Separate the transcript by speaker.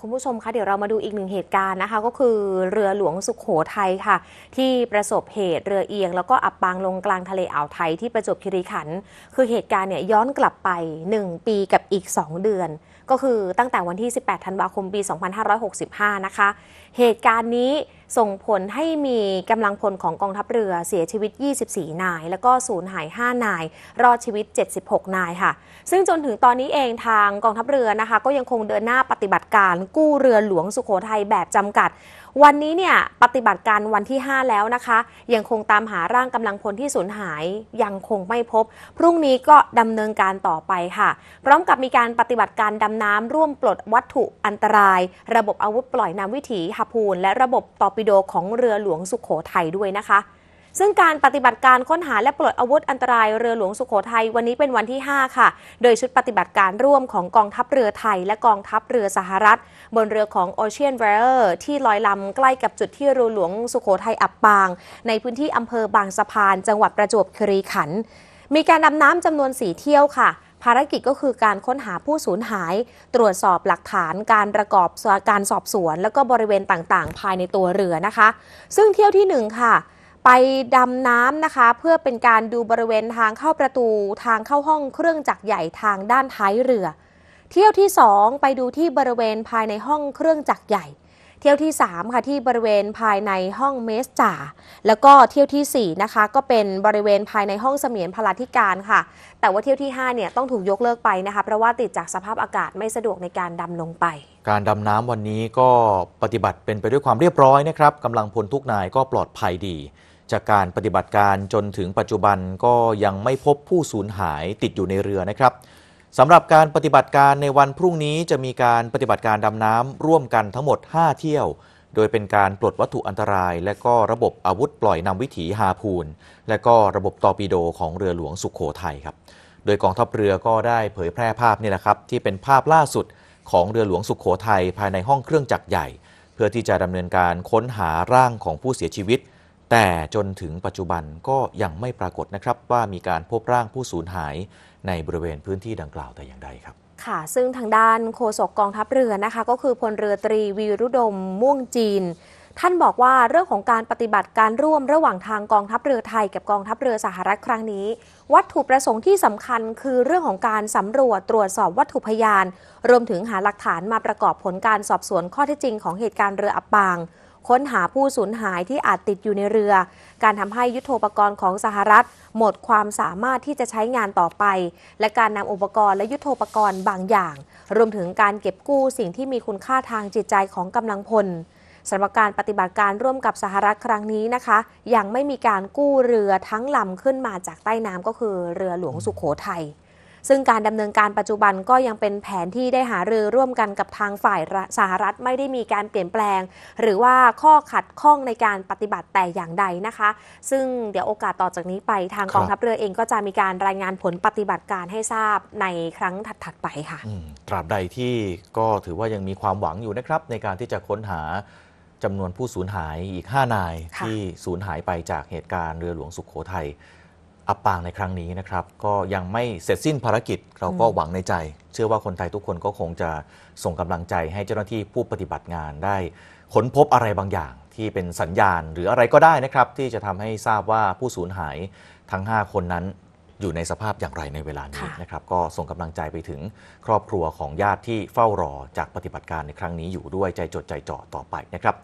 Speaker 1: คุณผู้ชมคะเดี๋ยวเรามาดูอีกหนึ่งเหตุการณ์นะคะ ก็คือเรือหลวงสุขโขทัยค่ะ ที่ประสบเหตุเรือเอียง แล้วก็อับปางลงกลางทะเลอ่าวไทยที่ประจวบคีรีขันธ์คือเหตุการณ์เนี่ยย้อนกลับไป 1 ปีกับอีก 2 เดือนก็คือตั้งแต่วันที่ 18 ธันวาคม ปี 2565 นะคะ เหตุการณ์นี้ส่งผลให้มีกำลังพลของกองทัพเรือเสียชีวิต 24 นาย แล้วก็สูญหาย 5 นาย รอดชีวิต 76 นายค่ะ ซึ่งจนถึงตอนนี้เองทางกองทัพเรือนะคะ ก็ยังคงเดินหน้าปฏิบัติการกู้เรือหลวงสุโขทัยแบบจำกัดวันนี้เนี่ยปฏิบัติการวันที่ 5 แล้วนะคะ ยังคงตามหาร่างกำลังพลที่สูญหายยังคงไม่พบ พรุ่งนี้ก็ดำเนินการต่อไปค่ะ พร้อมกับมีการปฏิบัติการดำน้ำร่วมปลดวัตถุอันตราย ระบบอาวุธปล่อยน้ำวิถีหาพูนและระบบตอปิโดของเรือหลวงสุขโขทัยด้วยนะคะซึ่งการปฏิบัติการค้นหาและปลดอาวุธอันตรายเรือหลวงสุขโขทัย วันนี้เป็นวันที่ 5 ค่ะ โดยชุดปฏิบัติการร่วมของกองทัพเรือไทย และกองทัพเรือสหรัฐ บนเรือของ Ocean น a ว r o r ที่ลอยลำใกล้กับจุดที่เรือหลวงสุขโขทัยอับปาง ในพื้นที่อำเภอบางสะพาน จังหวัดประจวบคีรีขันธ์มีการดำน้ำจำนวนสีเที่ยวค่ะ ภารกิจก็คือการค้นหาผู้สูญหาย ตรวจสอบหลักฐาน การประกอบการสอบสวน แล้วก็บริเวณต่างๆ ภายในตัวเรือนะคะ ซึ่งเที่ยวที่1ค่ะไปดำน้ำนะคะเพื่อเป็นการดูบริเวณทางเข้าประตูทางเข้าห้องเครื่องจักรใหญ่ทางด้านท้ายเรือ เที่ยวที่ 2 ไปดูที่บริเวณภายในห้องเครื่องจักรใหญ่ เที่ยวที่3ค่ะที่บริเวณภายในห้องเมสจ่าแล้วก็เที่ยวที่4นะคะก็เป็นบริเวณภายในห้องเสมียนพลาธิการค่ะ แต่ว่าเที่ยวที่5เนี่ยต้องถูกยกเลิกไปนะคะเพราะว่าติดจากสภาพอากาศไม่สะดวกในการดำลงไป
Speaker 2: การดำน้ำวันนี้ก็ปฏิบัติเป็นไปด้วยความเรียบร้อยนะครับกำลังพลทุกนายก็ปลอดภัยดีจากการปฏิบัติการจนถึงปัจจุบันก็ยังไม่พบผู้สูญหายติดอยู่ในเรือนะครับสำหรับการปฏิบัติการในวันพรุ่งนี้จะมีการปฏิบัติการดำน้ำร่วมกันทั้งหมด 5 เที่ยว โดยเป็นการปลดวัตถุอันตรายและก็ระบบอาวุธปล่อยนำวิถีฮาพูน และก็ระบบตอปิโดของเรือหลวงสุขโขทัยครับโดยกองทัพเรือก็ได้เผยแพร่ภาพนี่แหละครับที่เป็นภาพล่าสุดของเรือหลวงสุขโขทัยภายในห้องเครื่องจักรใหญ่ เพื่อที่จะดำเนินการค้นหาร่างของผู้เสียชีวิตแต่จนถึงปัจจุบันก็ยังไม่ปรากฏนะครับ ว่ามีการพบร่างผู้สูญหาย ในบริเวณพื้นที่ดังกล่าวแต่อย่างใดครับ
Speaker 1: ค่ะ ซึ่งทางด้านโฆษกกองทัพเรือนะคะก็คือพลเรือตรีวีรุดม ม่วงจีน ท่านบอกว่าเรื่องของการปฏิบัติการร่วมระหว่างทางกองทัพเรือไทย กับกองทัพเรือสหรัฐครั้งนี้ วัตถุประสงค์ที่สำคัญคือเรื่องของการสำรวจตรวจสอบวัตถุพยาน รวมถึงหาหลักฐานมาประกอบผลการสอบสวนข้อเท็จจริงของเหตุการณ์เรืออับปางค้นหาผู้สูญหายที่อาจติดอยู่ในเรือ การทำให้ยุทโธปกรณ์ของสหรัฐ หมดความสามารถที่จะใช้งานต่อไป และการนำอุปกรณ์และยุทโธปกรณ์บางอย่าง รวมถึงการเก็บกู้สิ่งที่มีคุณค่าทางจิตใจของกำลังพลสำหรับการปฏิบัติการร่วมกับสหรัฐครั้งนี้นะคะยังไม่มีการกู้เรือทั้งลำขึ้นมาจากใต้น้ำก็คือเรือหลวงสุขโขทยัยซึ่งการดำเนินการปัจจุบันก็ยังเป็นแผนที่ได้หารือร่วมกันกับทางฝ่ายสหรัฐ ไม่ได้มีการเปลี่ยนแปลง หรือว่าข้อขัดข้องในการปฏิบัติแต่อย่างใดนะคะ ซึ่งเดี๋ยวโอกาสต่อจากนี้ไปทางกองทัพเรือเองก็จะมีการรายงานผลปฏิบัติการให้ทราบในครั้งถัดๆไปค่ะ
Speaker 2: ตราบใดที่ก็ถือว่ายังมีความหวังอยู่นะครับ ในการที่จะค้นหาจำนวนผู้สูญหายอีก5นายที่สูญหายไปจากเหตุการณ์เรือหลวงสุขโขทัยอับปางในครั้งนี้นะครับก็ยังไม่เสร็จสิ้นภารกิจเราก็หวังในใจ เชื่อว่าคนไทยทุกคนก็คงจะส่งกำลังใจให้เจ้าหน้าที่ผู้ปฏิบัติงานได้ค้นพบอะไรบางอย่างที่เป็นสัญญาณหรืออะไรก็ได้นะครับ ที่จะทำให้ทราบว่าผู้สูญหายทั้ง 5 คนนั้นอยู่ในสภาพอย่างไรในเวลานี้นะครับ ก็ส่งกำลังใจไปถึงครอบครัวของญาติที่เฝ้ารอจากปฏิบัติการในครั้งนี้อยู่ด้วยใจจดใจจ่อต่อไปนะครับ